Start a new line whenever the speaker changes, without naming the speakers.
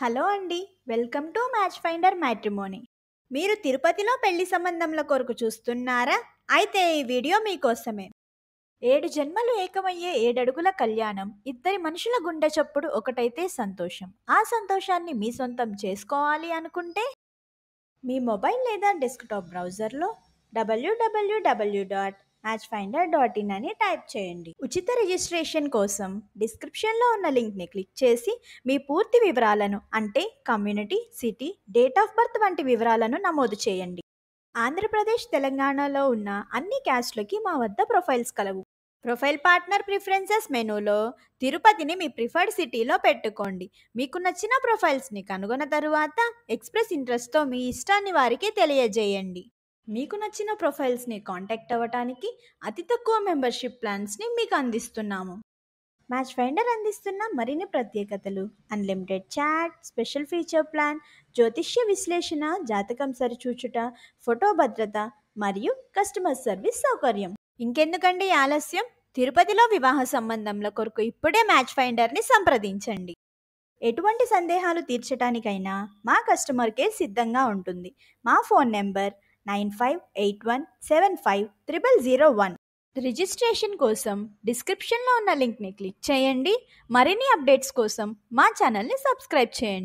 hello అండి welcome to Match Finder Matrimony మీరు తిరుపతిలో పెళ్లి సంబంధంల కొరకు చూస్తున్నారా అయితే ఈ వీడియో మీకోసమే ఏడు జన్మలు ఏకమయ్యే ఏడడుగుల కళ్యాణం ఇద్దరి మనుషుల గుండె చప్పుడు ఒకటైతే సంతోషం ఆ సంతోషాన్ని మీ సొంతం చేసుకోవాలి అనుకుంటే మీ మొబైల్ లేదా డెస్క్టాప్ బ్రౌజర్లో WWW dot Match Finder dot in అని టైప్ చేయండి ఉచిత రిజిస్ట్రేషన్ కోసం డిస్క్రిప్షన్లో ఉన్న లింక్ని క్లిక్ చేసి మీ పూర్తి వివరాలను అంటే community city date of birth వంటి వివరాలను నమోదు చేయండి ఆంధ్రప్రదేశ్ తెలంగాణలో ఉన్న అన్ని క్యాస్ట్లకి మా వద్ద ప్రొఫైల్స్ కలవు ప్రొఫైల్ పార్ట్నర్ ప్రిఫరెన్సెస్ మెనూలో తిరుపతిని మీ ప్రిఫర్డ్ సిటీలో పెట్టుకోండి మీకు నచ్చిన ప్రొఫైల్స్ని కనుగొన్న తరువాత ఎక్స్ప్రెస్ ఇంట్రెస్ట్తో మీ ఇష్టాన్ని వారికి తెలియజేయండి మీకు నచ్చిన ప్రొఫైల్స్ని కాంటాక్ట్ అవ్వటానికి అతి తక్కువ మెంబర్షిప్ ప్లాన్స్ని మీకు అందిస్తున్నాము మ్యాచ్ ఫైండర్ అందిస్తున్న మరిన్ని ప్రత్యేకతలు unlimited chat special feature plan జ్యోతిష్య విశ్లేషణ జాతకం సరిచూచుట ఫోటో భద్రత మరియు కస్టమర్ సర్వీస్ సౌకర్యం ఇంకెందుకండి ఆలస్యం తిరుపతిలో వివాహ సంబంధంల కొరకు ఇప్పుడే మ్యాచ్ ఫైండర్ని సంప్రదించండి ఎటువంటి సందేహాలు తీర్చడానికైనా మా కస్టమర్ కేర్ సిద్ధంగా ఉంటుంది మా phone number nine five eight one seven five triple zero one registration కోసం డిస్క్రిప్షన్లో ఉన్న లింక్ని క్లిక్ చేయండి మరిన్ని అప్డేట్స్ కోసం మా ఛానల్ని సబ్స్క్రైబ్ చేయండి